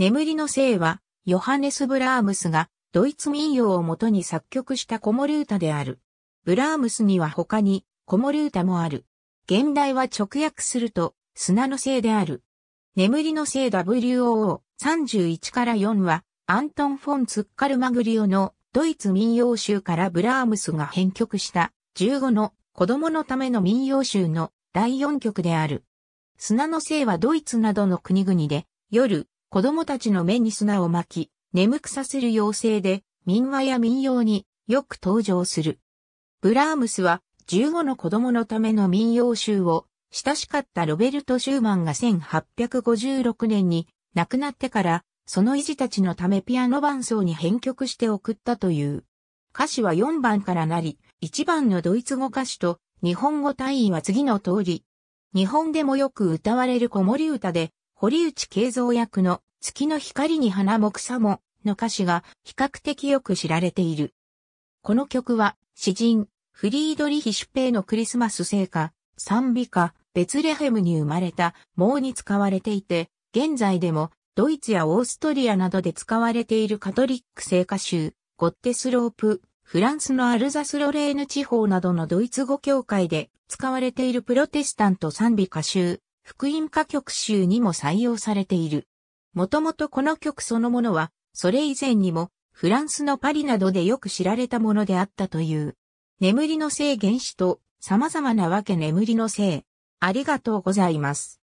眠りのいは、ヨハネス・ブラームスが、ドイツ民謡をもとに作曲した子守歌である。ブラームスには他に、子守歌もある。現代は直訳すると、砂のせいである。眠りのせい WOO31 から4は、アントン・フォン・ツッカルマグリオのドイツ民謡集からブラームスが編曲した15の子供のための民謡集の第4曲である。砂のせいはドイツなどの国々で夜子供たちの目に砂を巻き、眠くさせる妖精で、民話や民謡によく登場する。ブラームスは15の子供のための民謡集を親しかったロベルト・シューマンが1856年に亡くなってからその維持たちのためピアノ伴奏に編曲して送ったという。歌詞は4番からなり、1番のドイツ語歌詞と日本語単位は次の通り。日本でもよく歌われる子守歌で、堀内慶三役の月の光に花も草もの歌詞が比較的よく知られている。この曲は詩人フリードリヒ・シュペイのクリスマス聖歌、賛美歌、ベツレヘムに生まれた盲に使われていて、現在でもドイツやオーストリアなどで使われているカトリック聖歌集、ゴッテスロープ、フランスのアルザスロレーヌ地方などのドイツ語協会で使われているプロテスタント賛美歌集、福音歌曲集にも採用されている。もともとこの曲そのものは、それ以前にも、フランスのパリなどでよく知られたものであったという。眠りの性原子と様々なわけ眠りの性。ありがとうございます。